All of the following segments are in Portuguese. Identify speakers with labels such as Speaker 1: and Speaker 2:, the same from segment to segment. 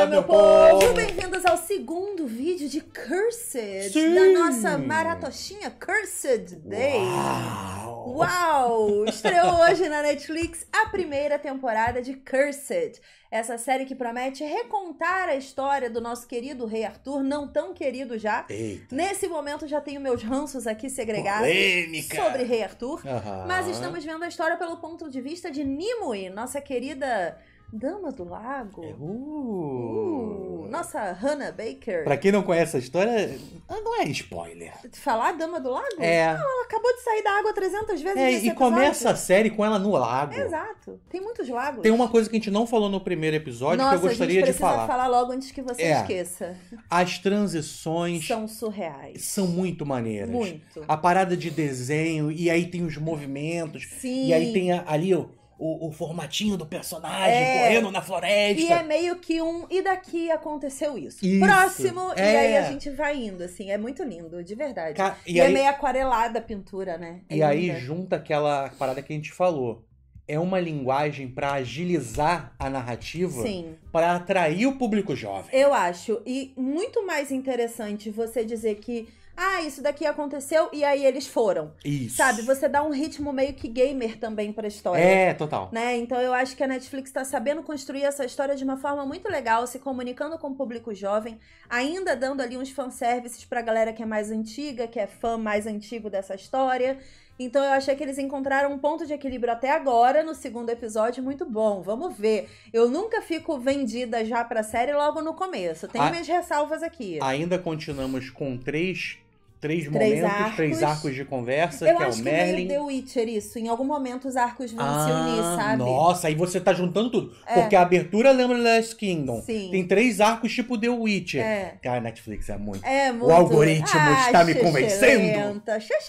Speaker 1: Olá, meu povo! Bem-vindos ao segundo vídeo de Cursed, Sim. da nossa maratoxinha Cursed Day. Uau. Uau! Estreou hoje na Netflix a primeira temporada de Cursed, essa série que promete recontar a história do nosso querido rei Arthur, não tão querido já. Eita. Nesse momento já tenho meus ranços aqui segregados Polêmica. sobre rei Arthur, mas estamos vendo a história pelo ponto de vista de Nimue, nossa querida Damas do Lago. É, uh. Uh. Nossa, Hannah Baker. Pra quem
Speaker 2: não conhece a história, ah, não é spoiler.
Speaker 1: Falar Dama do Lago? É. Não, ela acabou de sair da água 300 vezes. É, e episódio. começa
Speaker 2: a série com ela no lago.
Speaker 1: Exato. Tem muitos lagos. Tem uma coisa
Speaker 2: que a gente não falou no primeiro episódio Nossa, que eu gostaria de falar. falar
Speaker 1: logo antes que você é. esqueça.
Speaker 2: As transições.
Speaker 1: São surreais.
Speaker 2: São muito maneiras. Muito. A parada de desenho, e aí tem os movimentos. Sim. E aí tem a, ali, ó o, o formatinho do personagem é. correndo na floresta. E é
Speaker 1: meio que um. E daqui aconteceu isso. isso. Próximo, é. e aí a gente vai indo, assim. É muito lindo, de verdade. Ca... E, e é aí... é meio aquarelada a pintura, né? É e linda. aí
Speaker 2: junta aquela parada que a gente falou é uma linguagem para agilizar a narrativa, para atrair o público jovem.
Speaker 1: Eu acho. E muito mais interessante você dizer que ah, isso daqui aconteceu e aí eles foram. Isso. Sabe? Você dá um ritmo meio que gamer também pra história. É, total. Né? Então eu acho que a Netflix tá sabendo construir essa história de uma forma muito legal, se comunicando com o público jovem, ainda dando ali uns fanservices pra galera que é mais antiga, que é fã mais antigo dessa história. Então eu achei que eles encontraram um ponto de equilíbrio até agora no segundo episódio muito bom. Vamos ver. Eu nunca fico vendida já pra série logo no começo. Tem a... minhas ressalvas aqui.
Speaker 2: Ainda continuamos com três três, três momentos, arcos. três arcos de conversa, eu que é o Merlin. Eu acho The
Speaker 1: Witcher isso. Em algum momento os arcos vão ah, se unir, sabe?
Speaker 2: Nossa, aí você tá juntando tudo. É. Porque a abertura lembra Last Kingdom. Sim. Tem três arcos tipo The Witcher. É. Cara, Netflix é muito. É, muito. O algoritmo ah, está me convencendo. Lenta.
Speaker 1: Xexe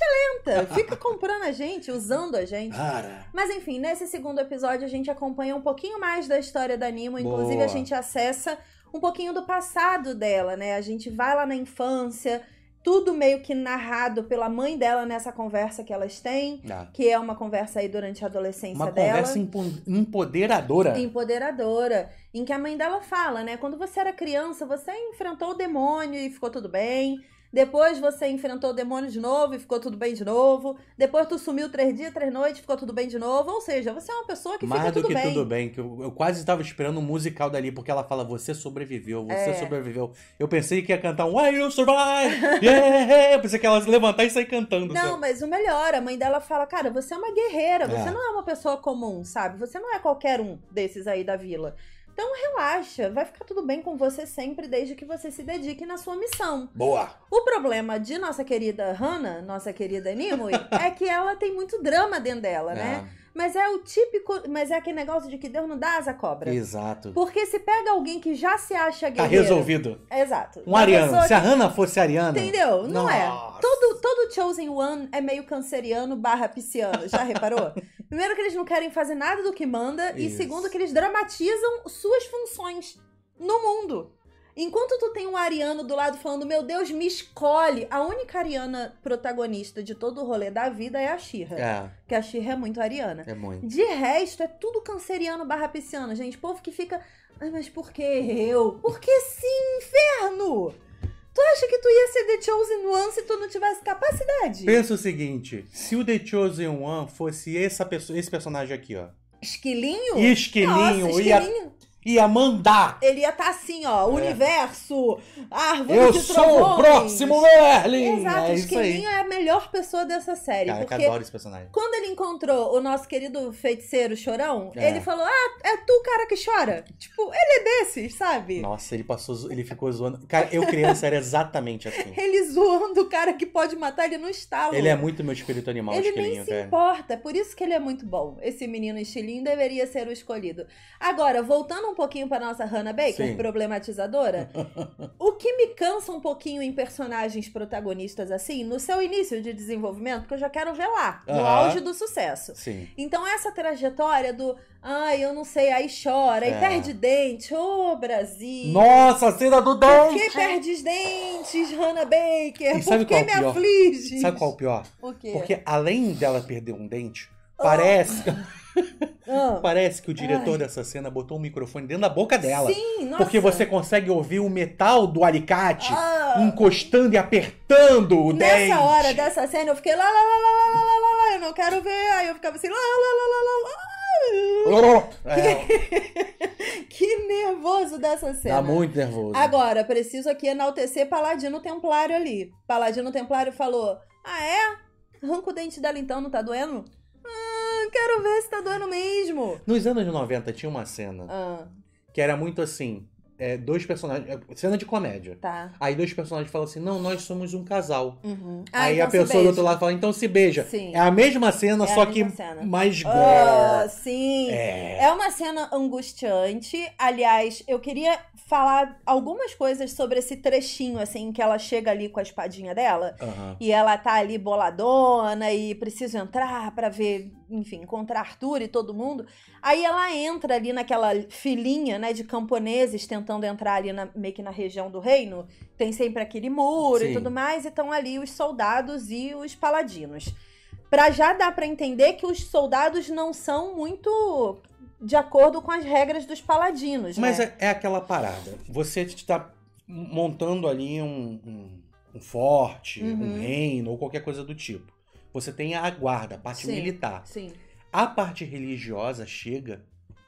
Speaker 1: lenta. Fica comprando a gente, usando a gente. Cara. Mas enfim, nesse segundo episódio a gente acompanha um pouquinho mais da história da Nimo. Inclusive Boa. a gente acessa um pouquinho do passado dela, né? A gente vai lá na infância tudo meio que narrado pela mãe dela nessa conversa que elas têm, ah. que é uma conversa aí durante a adolescência uma dela. Uma
Speaker 2: conversa empoderadora.
Speaker 1: Empoderadora, em que a mãe dela fala, né? Quando você era criança, você enfrentou o demônio e ficou tudo bem. Depois você enfrentou o demônio de novo e ficou tudo bem de novo. Depois tu sumiu três dias, três noites, ficou tudo bem de novo. Ou seja, você é uma pessoa que Mais fica tudo bem. Mais do que tudo
Speaker 2: bem, que eu, eu quase estava esperando um musical dali, porque ela fala, você sobreviveu, você é. sobreviveu. Eu pensei que ia cantar um Why You Survive! yeah! Eu pensei que ela ia levantar e sair cantando. Não, sabe?
Speaker 1: mas o melhor, a mãe dela fala, cara, você é uma guerreira, você é. não é uma pessoa comum, sabe? Você não é qualquer um desses aí da vila. Então relaxa, vai ficar tudo bem com você sempre, desde que você se dedique na sua missão. Boa! O problema de nossa querida Hannah, nossa querida Nimue, é que ela tem muito drama dentro dela, é. né? Ah. Mas é o típico. Mas é aquele negócio de que Deus não dá asa cobra.
Speaker 2: Exato. Porque
Speaker 1: se pega alguém que já se acha tá guerreiro. Tá resolvido. Exato. Um ariano. Se a Hannah
Speaker 2: fosse ariana. Entendeu? Não é. Nossa. é.
Speaker 1: Todo, todo Chosen One é meio canceriano barra pisciano. Já reparou? Primeiro, que eles não querem fazer nada do que manda. Isso. E segundo, que eles dramatizam suas funções no mundo. Enquanto tu tem um ariano do lado falando, meu Deus, me escolhe, a única ariana protagonista de todo o rolê da vida é a Xirra. É. Que a Xirra é muito ariana. É muito. De resto, é tudo canceriano barra pisciano, gente. Povo que fica, ai, mas por que eu? Porque sim, inferno! Tu acha que tu ia ser The Chosen One se tu não tivesse capacidade? Pensa
Speaker 2: o seguinte: se o The Chosen One fosse essa pessoa, esse personagem aqui, ó.
Speaker 1: Esquilinho? Esquilinho. Nossa, esquilinho. Ia
Speaker 2: Ia mandar.
Speaker 1: Ele ia estar tá assim, ó. É. Universo, árvore Eu de trovões. sou o próximo Merlin! Exato, é Esquilinho é a melhor pessoa dessa série. Cara, porque eu adoro esse personagem. Quando ele encontrou o nosso querido feiticeiro Chorão, é. ele falou, ah, é tu, cara, que chora. Tipo, ele é desses, sabe?
Speaker 2: Nossa, ele passou, ele ficou zoando. Cara, eu a série exatamente assim.
Speaker 1: ele zoando o cara que pode matar ele no estalo. Ele é
Speaker 2: muito meu espírito animal, ele Esquilinho, nem se cara. importa,
Speaker 1: por isso que ele é muito bom. Esse menino estilinho deveria ser o escolhido. Agora, voltando um pouquinho pra nossa Hannah Baker, Sim. problematizadora? o que me cansa um pouquinho em personagens protagonistas assim, no seu início de desenvolvimento, porque eu já quero ver lá, no uh -huh. auge do sucesso. Sim. Então, essa trajetória do ai, eu não sei, aí chora, é. aí perde dente, ô oh, Brasil.
Speaker 2: Nossa, a cena do dente! Por que
Speaker 1: perdes dentes, Hannah Baker? Por que é me pior? Sabe qual é
Speaker 2: o pior? O quê? Porque além dela perder um dente, oh. parece. Parece que o diretor Ai. dessa cena botou um microfone dentro da boca dela. Sim, nossa. Porque você consegue ouvir o metal do alicate ah. encostando e apertando o Nessa dente. Nessa
Speaker 1: hora dessa cena eu fiquei lá, lá, lá, lá, lá, lá, lá, eu não quero ver. Aí eu ficava assim, lá, lá, lá, lá, lá. lá. É. que nervoso dessa cena. Tá muito nervoso. Agora, preciso aqui enaltecer Paladino Templário ali. Paladino Templário falou: Ah, é? Arranca o dente dela então, não tá doendo? quero ver se tá doendo mesmo.
Speaker 2: Nos anos 90 tinha uma cena ah. que era muito assim. É, dois personagens. É, cena de comédia. Tá. Aí dois personagens falam assim: não, nós somos um casal.
Speaker 1: Uhum. Ah, aí então a pessoa do outro
Speaker 2: lado fala, então se beija. Sim. É a mesma cena, é só que cena. mais oh, gorda. Uh,
Speaker 1: sim. É. é uma cena angustiante. Aliás, eu queria falar algumas coisas sobre esse trechinho, assim, que ela chega ali com a espadinha dela uhum. e ela tá ali boladona e precisa entrar para ver enfim, contra Arthur e todo mundo. Aí ela entra ali naquela filinha, né, de camponeses tentando entrar ali na, meio que na região do reino. Tem sempre aquele muro Sim. e tudo mais, e estão ali os soldados e os paladinos. Pra já dar para entender que os soldados não são muito de acordo com as regras dos paladinos, Mas né?
Speaker 2: é, é aquela parada. Você está montando ali um, um, um forte, uhum. um reino ou qualquer coisa do tipo você tem a guarda, a parte sim, militar. Sim. A parte religiosa chega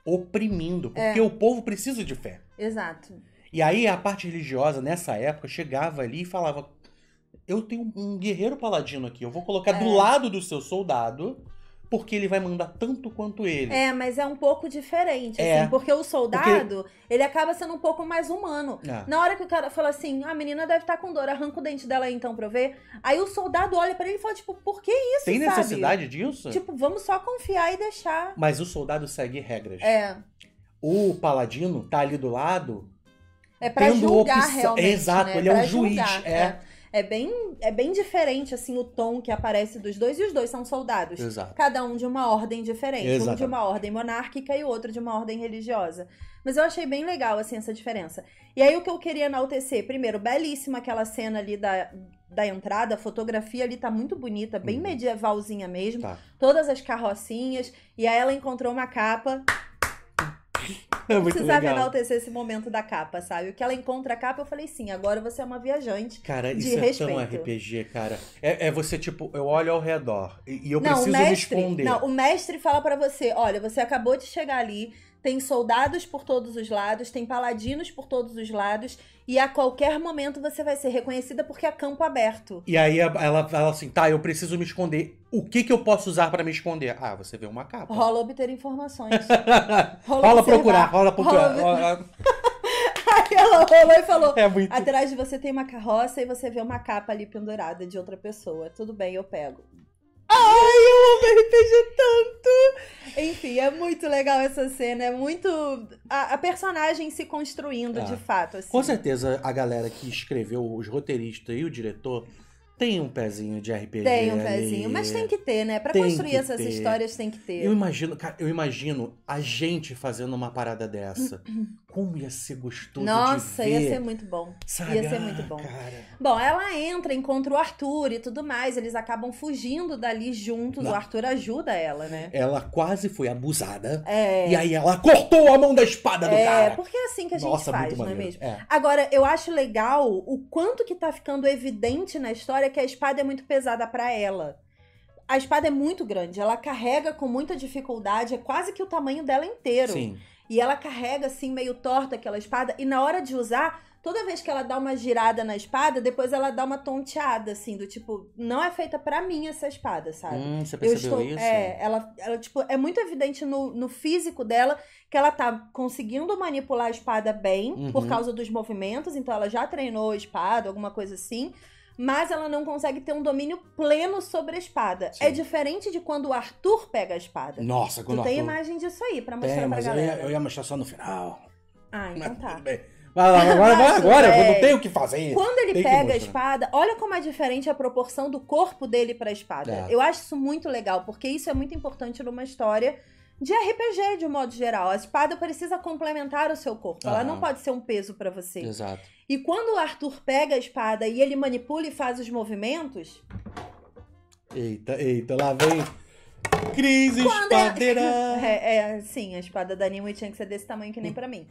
Speaker 2: oprimindo, porque é. o povo precisa de fé.
Speaker 1: Exato.
Speaker 2: E aí a parte religiosa, nessa época, chegava ali e falava: Eu tenho um guerreiro paladino aqui, eu vou colocar é. do lado do seu soldado porque ele vai mandar tanto quanto ele. É,
Speaker 1: mas é um pouco diferente, é. assim, porque o soldado, porque... ele acaba sendo um pouco mais humano. É. Na hora que o cara fala assim, a menina deve estar tá com dor, arranca o dente dela aí então pra eu ver. Aí o soldado olha para ele e fala, tipo, por que isso, Tem sabe? necessidade
Speaker 2: disso? Tipo,
Speaker 1: vamos só confiar e deixar.
Speaker 2: Mas o soldado segue regras. É. O paladino tá ali do lado...
Speaker 1: É pra julgar, opção... realmente, Exato, né? ele é, é um julgar, juiz, é. é é bem, é bem diferente, assim, o tom que aparece dos dois, e os dois são soldados. Exato. Cada um de uma ordem diferente. Exatamente. Um de uma ordem monárquica e o outro de uma ordem religiosa. Mas eu achei bem legal, assim, essa diferença. E aí, o que eu queria enaltecer? Primeiro, belíssima aquela cena ali da, da entrada, a fotografia ali tá muito bonita, bem uhum. medievalzinha mesmo. Tá. Todas as carrocinhas. E aí, ela encontrou uma capa É muito precisava legal. enaltecer esse momento da capa, sabe? O que ela encontra a capa, eu falei sim, agora você é uma viajante. Cara, isso de é respeito. tão
Speaker 2: RPG, cara. É, é, você, tipo, eu olho ao redor e, e eu não, preciso mestre, responder. Não, o
Speaker 1: mestre fala para você: olha, você acabou de chegar ali tem soldados por todos os lados, tem paladinos por todos os lados, e a qualquer momento você vai ser reconhecida porque é campo aberto.
Speaker 2: E aí ela fala assim: tá, eu preciso me esconder. O que, que eu posso usar para me esconder? Ah, você vê uma capa. Rola
Speaker 1: obter informações. rola, rola procurar, rola procurar. Rola... aí ela rolou e falou: é muito... atrás de você tem uma carroça e você vê uma capa ali pendurada de outra pessoa. Tudo bem, eu pego. Ai, eu amo RPG tanto! Enfim, é muito legal essa cena, é muito. A, a personagem se construindo de ah, fato. Assim. Com
Speaker 2: certeza a galera que escreveu, os roteiristas e o diretor, tem um pezinho de RPG. Tem um pezinho, ali. mas tem que
Speaker 1: ter, né? Pra tem construir essas ter. histórias tem que ter. Eu imagino,
Speaker 2: cara, eu imagino a gente fazendo uma parada dessa. como ia ser gostoso Nossa, de ver. ia ser muito
Speaker 1: bom. Sabe? Ia ser muito ah, bom. Cara. Bom, ela entra, encontra o Arthur e tudo mais. Eles acabam fugindo dali juntos. Não. O Arthur ajuda ela, né?
Speaker 2: Ela quase foi abusada. É. E aí ela cortou a mão da
Speaker 1: espada do é, cara. É, porque é assim que a gente Nossa, faz, não é mesmo? É. Agora, eu acho legal o quanto que tá ficando evidente na história que a espada é muito pesada para ela a espada é muito grande, ela carrega com muita dificuldade, é quase que o tamanho dela inteiro. Sim. E ela carrega assim, meio torta aquela espada, e na hora de usar, toda vez que ela dá uma girada na espada, depois ela dá uma tonteada, assim, do tipo, não é feita para mim essa espada, sabe? Hum, você percebeu estou, isso? É, ela, ela, tipo, é muito evidente no, no físico dela que ela tá conseguindo manipular a espada bem, uhum. por causa dos movimentos, então ela já treinou a espada, alguma coisa assim mas ela não consegue ter um domínio pleno sobre a espada. É Sim. É diferente de quando o Arthur pega a espada. Nossa, quando tu tem Arthur... imagem disso aí pra mostrar tem, pra galera. Eu ia, eu ia mostrar só no final. Ah, então mas, tá. Tudo bem. Vai lá, agora, vai agora, eu não tenho o que fazer. Quando ele pega a espada, olha como é diferente a proporção do corpo dele pra espada. É. Eu acho isso muito legal, porque isso é muito importante numa história de RPG de um modo geral. A espada precisa complementar o seu corpo, ela não pode ser um peso para você. Exato. E quando o Arthur pega a espada e ele manipula e faz os movimentos.
Speaker 2: Eita, eita, lá vem. Cris Espadeira! É,
Speaker 1: é, é, sim, a espada da Nimue tinha que ser desse tamanho que nem pra mim.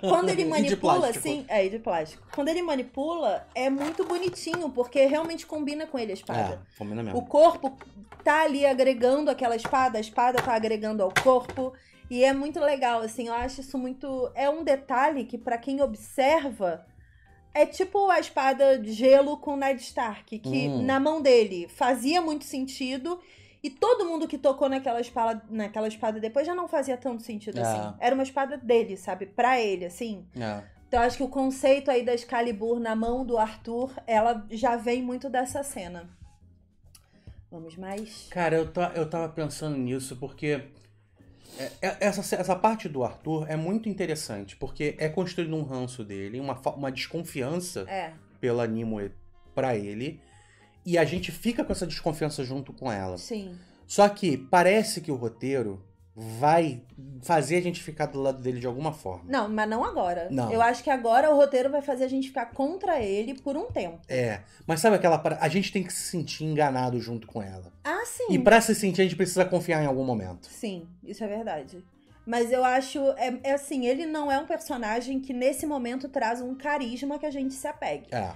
Speaker 2: Quando ele manipula, sim
Speaker 1: É, de plástico. Quando ele manipula, é muito bonitinho, porque realmente combina com ele a espada. É, combina mesmo. O corpo tá ali agregando aquela espada, a espada tá agregando ao corpo. E é muito legal, assim, eu acho isso muito. É um detalhe que, para quem observa, é tipo a espada de gelo com Ned Stark, que hum. na mão dele fazia muito sentido. E todo mundo que tocou naquela espada, naquela espada depois já não fazia tanto sentido é. assim. Era uma espada dele, sabe? Pra ele, assim. É. Então acho que o conceito aí da Excalibur na mão do Arthur, ela já vem muito dessa cena. Vamos mais?
Speaker 2: Cara, eu, tô, eu tava pensando nisso porque é, é, essa, essa parte do Arthur é muito interessante, porque é construído um ranço dele, uma, uma desconfiança é. pela Nimue pra ele. E a gente fica com essa desconfiança junto com ela. Sim. Só que parece que o roteiro vai fazer a gente ficar do lado dele de alguma forma.
Speaker 1: Não, mas não agora. Não. Eu acho que agora o roteiro vai fazer a gente ficar contra ele por um tempo.
Speaker 2: É, mas sabe aquela a gente tem que se sentir enganado junto com ela.
Speaker 1: Ah, sim. E para se sentir
Speaker 2: a gente precisa confiar em algum momento.
Speaker 1: Sim, isso é verdade. Mas eu acho, é, é assim, ele não é um personagem que nesse momento traz um carisma que a gente se apegue. É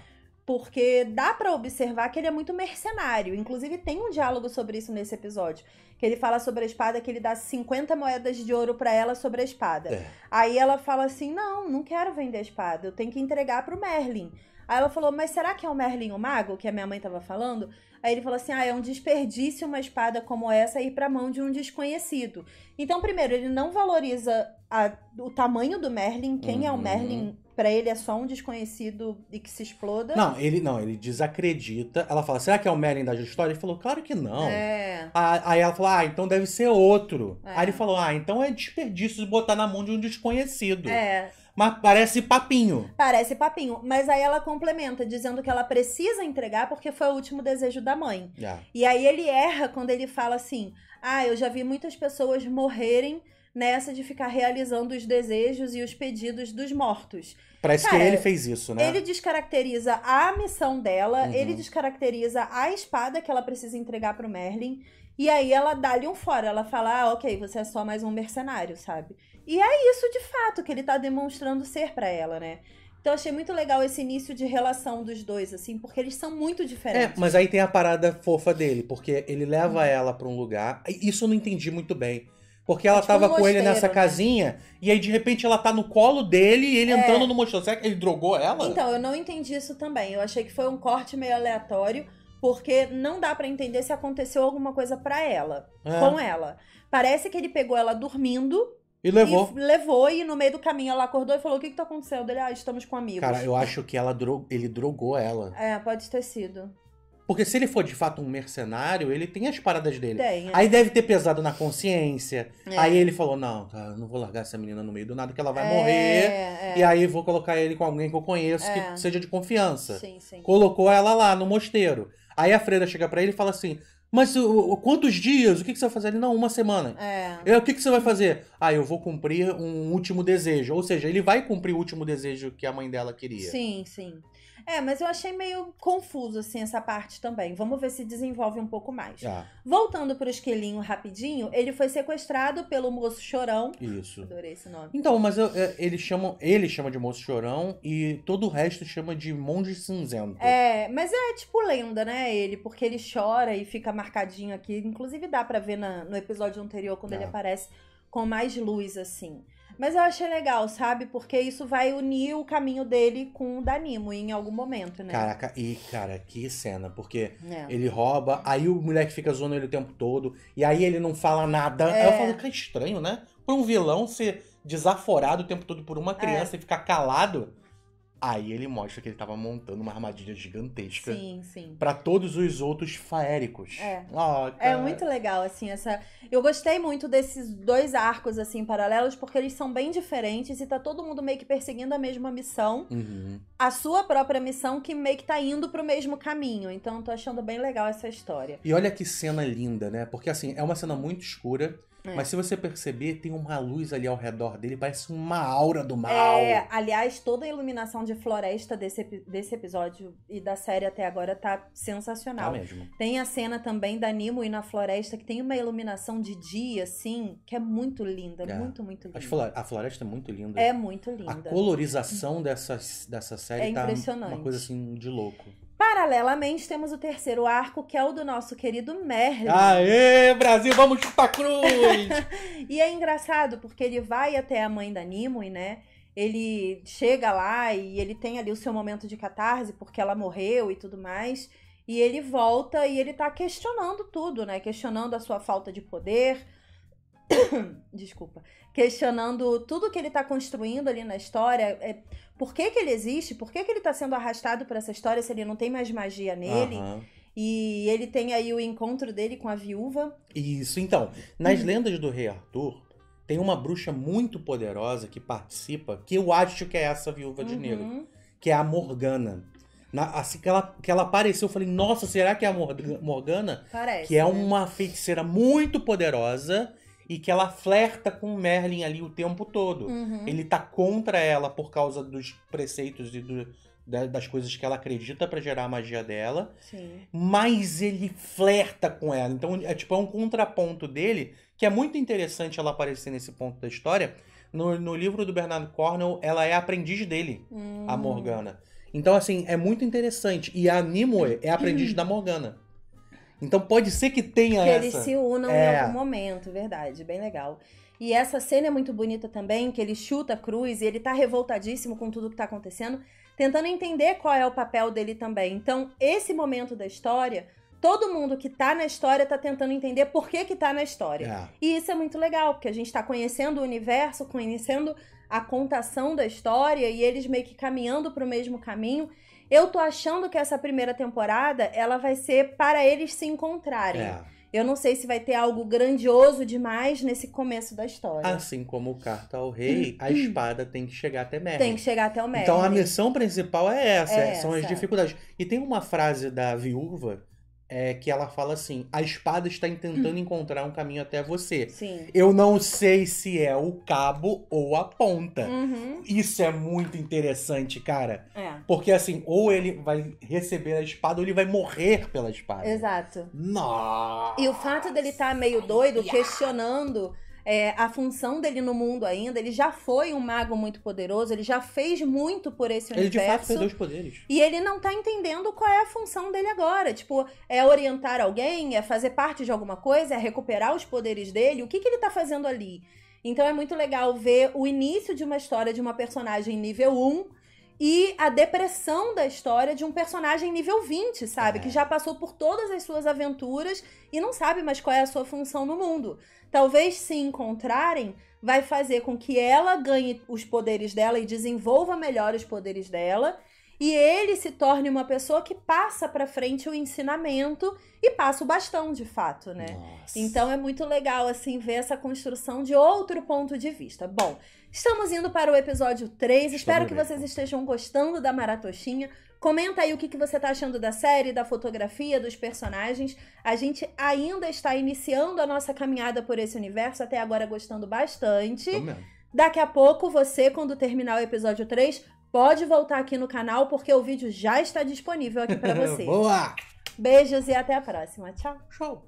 Speaker 1: porque dá para observar que ele é muito mercenário. Inclusive, tem um diálogo sobre isso nesse episódio. Que ele fala sobre a espada, que ele dá 50 moedas de ouro para ela sobre a espada. É. Aí ela fala assim: Não, não quero vender a espada, eu tenho que entregar pro Merlin. Aí ela falou: Mas será que é o Merlin o mago, que a minha mãe tava falando? Aí ele falou assim: Ah, é um desperdício uma espada como essa ir pra mão de um desconhecido. Então, primeiro, ele não valoriza a, o tamanho do Merlin, quem uhum. é o uhum. Merlin, para ele é só um desconhecido e que se exploda. Não, ele
Speaker 2: não, ele desacredita. Ela fala, será que é o Merlin da história? Ele falou, claro que não.
Speaker 1: É.
Speaker 2: Aí ela falou, ah, então deve ser outro. É. Aí ele falou, ah, então é desperdício de botar na mão de um desconhecido. É. Mas parece papinho.
Speaker 1: Parece papinho. Mas aí ela complementa, dizendo que ela precisa entregar porque foi o último desejo da mãe. É. E aí ele erra quando ele fala assim: Ah, eu já vi muitas pessoas morrerem nessa de ficar realizando os desejos e os pedidos dos mortos. Parece Cara, que ele fez isso, né? Ele descaracteriza a missão dela, uhum. ele descaracteriza a espada que ela precisa entregar pro Merlin. E aí ela dá-lhe um fora, ela fala, ah, ok, você é só mais um mercenário, sabe? E é isso de fato que ele tá demonstrando ser para ela, né? Então achei muito legal esse início de relação dos dois, assim, porque eles são muito é, diferentes.
Speaker 2: É, mas aí tem a parada fofa dele, porque ele leva uhum. ela para um lugar. Isso eu não entendi muito bem. Porque ela é tipo tava um com ele nessa né? casinha, e aí de repente ela tá no colo dele e ele é. entrando no mosteiro. Será que ele drogou ela? Então,
Speaker 1: eu não entendi isso também. Eu achei que foi um corte meio aleatório, porque não dá para entender se aconteceu alguma coisa para ela, é. com ela. Parece que ele pegou ela dormindo. E levou. E levou, e no meio do caminho ela acordou e falou: O que que tá acontecendo? Ele, ah, estamos com amigos. Cara, eu
Speaker 2: acho que ela dro... ele drogou ela.
Speaker 1: É, pode ter sido.
Speaker 2: Porque se ele for de fato um mercenário, ele tem as paradas dele. Tem, é. Aí deve ter pesado na consciência. É. Aí ele falou: não, cara, tá, não vou largar essa menina no meio do nada, que ela vai é, morrer. É. E aí vou colocar ele com alguém que eu conheço, que é. seja de confiança. Sim, sim. Colocou ela lá no mosteiro. Aí a freira chega para ele e fala assim: mas o, quantos dias? O que, que você vai fazer? Ele, não, uma semana. É. Eu, é, o que, que você vai fazer? Ah, eu vou cumprir um último desejo. Ou seja, ele vai cumprir o último desejo que a mãe dela queria. Sim,
Speaker 1: sim. É, mas eu achei meio confuso, assim, essa parte também. Vamos ver se desenvolve um pouco mais. Ah. Voltando pro esquelinho rapidinho, ele foi sequestrado pelo moço chorão. Isso. Adorei esse nome. Então, mas eu,
Speaker 2: é, eles chamam, ele chama de moço chorão e todo o resto chama de monge cinzento.
Speaker 1: É, mas é tipo lenda, né, ele? Porque ele chora e fica marcadinho aqui. Inclusive dá para ver na, no episódio anterior, quando ah. ele aparece com mais luz, assim. Mas eu achei legal, sabe? Porque isso vai unir o caminho dele com o Danimo em algum momento, né? Caraca,
Speaker 2: e cara, que cena. Porque é. ele rouba, aí o moleque fica zoando ele o tempo todo, e aí ele não fala nada. É. Aí eu falo, que é estranho, né? Pra um vilão ser desaforado o tempo todo por uma é. criança é. e ficar calado. Aí ele mostra que ele tava montando uma armadilha gigantesca. Sim, sim. Pra todos os outros faéricos. É. Oh, é muito
Speaker 1: legal, assim, essa. Eu gostei muito desses dois arcos, assim, paralelos, porque eles são bem diferentes e tá todo mundo meio que perseguindo a mesma missão. Uhum. A sua própria missão, que meio que tá indo pro mesmo caminho. Então, tô achando bem legal essa história.
Speaker 2: E olha que cena linda, né? Porque, assim, é uma cena muito escura é. Mas se você perceber, tem uma luz ali ao redor dele, parece uma aura do é, mal. É,
Speaker 1: aliás, toda a iluminação de floresta desse, desse episódio e da série até agora tá sensacional. Tá mesmo. Tem a cena também da Nimo e na floresta, que tem uma iluminação de dia, assim, que é muito linda, é. muito, muito linda.
Speaker 2: A floresta é muito linda. É muito linda. A colorização dessa, dessa série é tá uma coisa assim de louco.
Speaker 1: Paralelamente, temos o terceiro arco, que é o do nosso querido Merlin.
Speaker 2: Aê, Brasil, vamos chutar cruz!
Speaker 1: e é engraçado, porque ele vai até a mãe da Nimue, né? Ele chega lá e ele tem ali o seu momento de catarse, porque ela morreu e tudo mais. E ele volta e ele tá questionando tudo, né? Questionando a sua falta de poder, desculpa, questionando tudo que ele está construindo ali na história, é, por que, que ele existe, por que, que ele está sendo arrastado para essa história se ele não tem mais magia nele. Uhum. E ele tem aí o encontro dele com a viúva.
Speaker 2: Isso, então. Nas uhum. lendas do Rei Arthur, tem uma bruxa muito poderosa que participa, que eu acho que é essa viúva de uhum. negro, que é a Morgana. Na, assim que ela, que ela apareceu, eu falei, nossa, será que é a Morgana? Parece. Que é né? uma feiticeira muito poderosa e que ela flerta com o Merlin ali o tempo todo. Uhum. Ele tá contra ela por causa dos preceitos e do, das coisas que ela acredita para gerar a magia dela. Sim. Mas ele flerta com ela. Então, é tipo é um contraponto dele, que é muito interessante ela aparecer nesse ponto da história. No, no livro do Bernardo Cornell, ela é aprendiz dele, a hum. Morgana. Então, assim, é muito interessante. E a Nimue é aprendiz da Morgana. Então pode ser que tenha que essa. eles se unam é. em algum
Speaker 1: momento, verdade, bem legal. E essa cena é muito bonita também, que ele chuta a cruz e ele tá revoltadíssimo com tudo que tá acontecendo, tentando entender qual é o papel dele também. Então, esse momento da história, todo mundo que tá na história tá tentando entender por que que tá na história. É. E isso é muito legal, porque a gente tá conhecendo o universo, conhecendo a contação da história e eles meio que caminhando para o mesmo caminho. Eu tô achando que essa primeira temporada ela vai ser para eles se encontrarem. É. Eu não sei se vai ter algo grandioso demais nesse começo da história.
Speaker 2: Assim como o carta ao rei, a espada tem que chegar até Merry. Tem que
Speaker 1: chegar até o Merry. Então a
Speaker 2: missão principal é essa, é, é são essa. as dificuldades. E tem uma frase da viúva é que ela fala assim: a espada está tentando hum. encontrar um caminho até você. Sim. Eu não sei se é o cabo ou a ponta. Uhum. Isso é muito interessante, cara. É. Porque assim, ou ele vai receber a espada ou ele vai morrer pela espada.
Speaker 1: Exato.
Speaker 2: Nossa.
Speaker 1: E o fato dele estar tá meio doido, questionando é, a função dele no mundo ainda. Ele já foi um mago muito poderoso, ele já fez muito por esse ele universo. Ele de fato perdeu os poderes. E ele não tá entendendo qual é a função dele agora. Tipo, é orientar alguém, é fazer parte de alguma coisa, é recuperar os poderes dele. O que, que ele tá fazendo ali? Então é muito legal ver o início de uma história de uma personagem nível 1 e a depressão da história de um personagem nível 20, sabe? É. Que já passou por todas as suas aventuras e não sabe mais qual é a sua função no mundo. Talvez se encontrarem vai fazer com que ela ganhe os poderes dela e desenvolva melhor os poderes dela. E ele se torne uma pessoa que passa para frente o ensinamento e passa o bastão, de fato, né? Nossa. Então é muito legal assim ver essa construção de outro ponto de vista. Bom, Estamos indo para o episódio 3. Espero que vocês estejam gostando da maratoxinha. Comenta aí o que, que você está achando da série, da fotografia, dos personagens. A gente ainda está iniciando a nossa caminhada por esse universo, até agora gostando bastante. Daqui a pouco, você, quando terminar o episódio 3, pode voltar aqui no canal, porque o vídeo já está disponível aqui para você. Boa! Beijos e até a próxima. Tchau. Show!